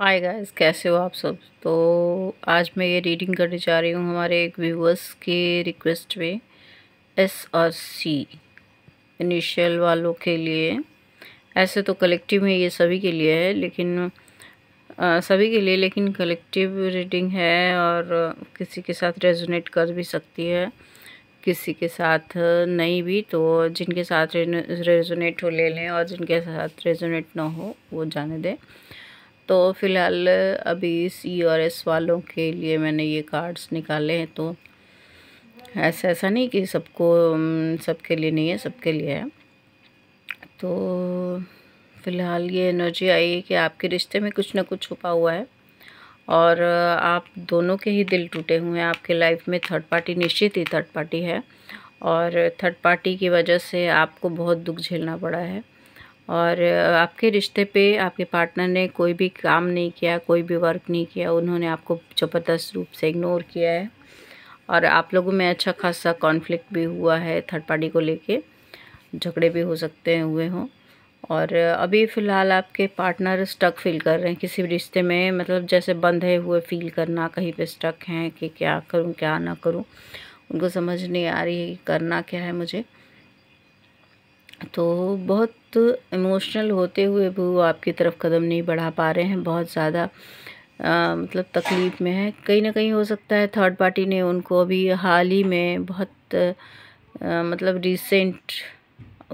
hi guys कैसे हो आप सब तो आज मैं ये रीडिंग करने जा रही हूँ हमारे एक व्यूवर्स के रिक्वेस्ट में एस और सी इनिशियल वालों के लिए ऐसे तो कलेक्टिव में ये सभी के लिए है लेकिन आ, सभी के लिए लेकिन कलेक्टिव रीडिंग है और किसी के साथ रेजोनेट कर भी सकती है किसी के साथ नहीं भी तो जिनके साथ रेजोनेट हो ले लें और जिनके साथ रेजोनेट ना हो वो जाने दें तो फ़िलहाल अभी सी और एस वालों के लिए मैंने ये कार्ड्स निकाले हैं तो ऐसा ऐसा नहीं कि सबको सबके लिए नहीं है सबके लिए है तो फ़िलहाल ये एनर्जी आई है कि आपके रिश्ते में कुछ ना कुछ छुपा हुआ है और आप दोनों के ही दिल टूटे हुए हैं आपके लाइफ में थर्ड पार्टी निश्चित ही थर्ड पार्टी है और थर्ड पार्टी की वजह से आपको बहुत दुख झेलना पड़ा है और आपके रिश्ते पे आपके पार्टनर ने कोई भी काम नहीं किया कोई भी वर्क नहीं किया उन्होंने आपको ज़बरदस्त रूप से इग्नोर किया है और आप लोगों में अच्छा खासा कॉन्फ्लिक्ट भी हुआ है थर्ड पार्टी को लेके झगड़े भी हो सकते हैं हुए हों और अभी फ़िलहाल आपके पार्टनर स्टक फील कर रहे हैं किसी भी रिश्ते में मतलब जैसे बंधे हुए फील करना कहीं पे स्टक हैं कि क्या करूं क्या ना करूं उनको समझ नहीं आ रही करना क्या है मुझे तो बहुत इमोशनल होते हुए भी वो आपकी तरफ कदम नहीं बढ़ा पा रहे हैं बहुत ज़्यादा मतलब तकलीफ़ में है कहीं ना कहीं हो सकता है थर्ड पार्टी ने उनको अभी हाल ही में बहुत आ, मतलब रिसेंट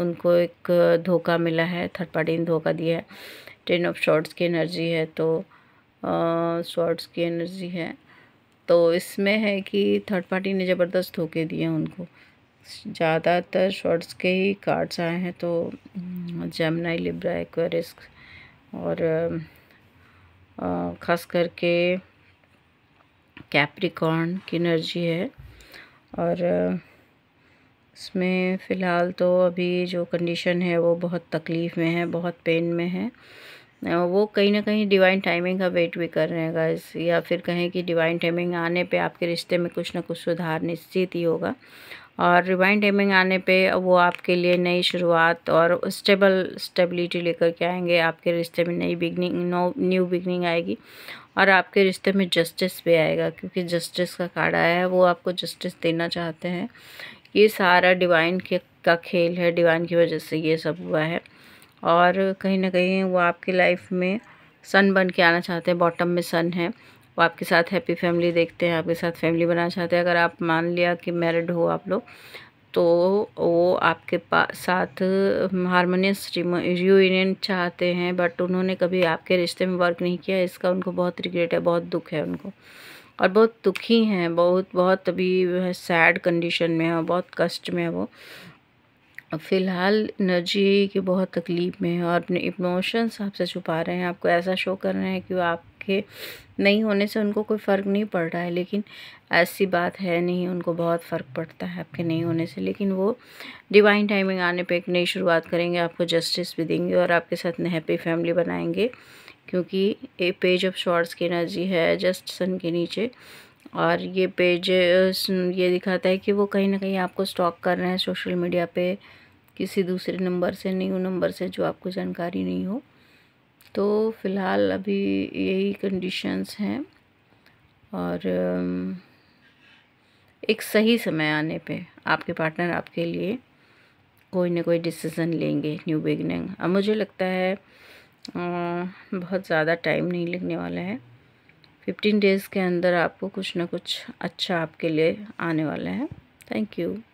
उनको एक धोखा मिला है थर्ड पार्टी ने धोखा दिया है टेन ऑफ शॉर्ट्स की एनर्जी है तो शॉर्ट्स की एनर्जी है तो इसमें है कि थर्ड पार्टी ने ज़बरदस्त धोखे दिए उनको ज़्यादातर शॉर्ट्स के ही कार्ड्स आए हैं तो जमनाई लिब्रा एक्वेरिस और ख़ास करके कैप्रिकॉर्न की एनर्जी है और इसमें फ़िलहाल तो अभी जो कंडीशन है वो बहुत तकलीफ़ में है बहुत पेन में है वो कहीं ना कहीं डिवाइन टाइमिंग का वेट भी कर रहे हैं गाइस या फिर कहें कि डिवाइन टाइमिंग आने पे आपके रिश्ते में कुछ ना कुछ सुधार निश्चित ही होगा और रिवाइन डेमिंग आने पे वो आपके लिए नई शुरुआत और स्टेबल स्टेबिलिटी लेकर के आएंगे आपके रिश्ते में नई बिगनिंग नो न्यू बिगनिंग आएगी और आपके रिश्ते में जस्टिस भी आएगा क्योंकि जस्टिस का कार्ड आया है वो आपको जस्टिस देना चाहते हैं ये सारा डिवाइन के का खेल है डिवाइन की वजह से ये सब हुआ है और कहीं ना कहीं वो आपकी लाइफ में सन बन के आना चाहते हैं बॉटम में सन है वो आपके साथ हैप्पी फैमिली देखते हैं आपके साथ फैमिली बनाना चाहते हैं अगर आप मान लिया कि मैरिड हो आप लोग तो वो आपके पास साथ हारमोनियस रियूनियन चाहते हैं बट उन्होंने कभी आपके रिश्ते में वर्क नहीं किया इसका उनको बहुत रिग्रेट है बहुत दुख है उनको और बहुत दुखी हैं बहुत बहुत अभी सैड कंडीशन में है और बहुत कष्ट में है वो फ़िलहाल एनर्जी की बहुत तकलीफ़ में है और अपने इमोशंस आपसे छुपा रहे हैं आपको ऐसा शो कर रहे हैं कि आप के नहीं होने से उनको कोई फ़र्क नहीं पड़ रहा है लेकिन ऐसी बात है नहीं उनको बहुत फ़र्क पड़ता है आपके नहीं होने से लेकिन वो डिवाइन टाइमिंग आने पे एक नई शुरुआत करेंगे आपको जस्टिस भी देंगे और आपके साथ हैप्पी फैमिली बनाएंगे क्योंकि ये पेज ऑफ शॉर्ट्स की एनर्जी है जस्ट सन के नीचे और ये पेज ये दिखाता है कि वो कहीं ना कहीं आपको स्टॉक कर रहे हैं सोशल मीडिया पर किसी दूसरे नंबर से न्यू नंबर से जो आपको जानकारी नहीं हो तो फ़िलहाल अभी यही कंडीशंस हैं और एक सही समय आने पे आपके पार्टनर आपके लिए कोई ना कोई डिसीज़न लेंगे न्यू बिगनिंग अब मुझे लगता है बहुत ज़्यादा टाइम नहीं लगने वाला है फिफ्टीन डेज़ के अंदर आपको कुछ ना कुछ अच्छा आपके लिए आने वाला है थैंक यू